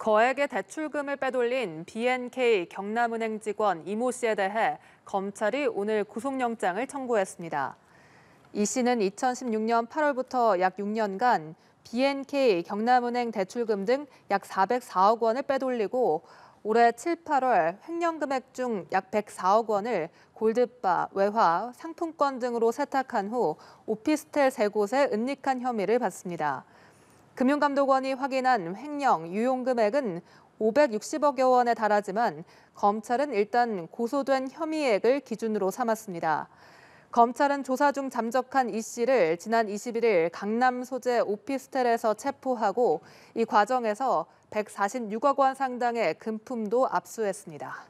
거액의 대출금을 빼돌린 BNK 경남은행 직원 이모 씨에 대해 검찰이 오늘 구속영장을 청구했습니다. 이 씨는 2016년 8월부터 약 6년간 BNK 경남은행 대출금 등 약 404억 원을 빼돌리고 올해 7, 8월 횡령 금액 중 약 104억 원을 골드바, 외화, 상품권 등으로 세탁한 후 오피스텔 세 곳에 은닉한 혐의를 받습니다. 금융감독원이 확인한 횡령 유용 금액은 560억여 원에 달하지만 검찰은 일단 고소된 혐의액을 기준으로 삼았습니다. 검찰은 조사 중 잠적한 이 씨를 지난 21일 강남 소재 오피스텔에서 체포하고 이 과정에서 146억 원 상당의 금품도 압수했습니다.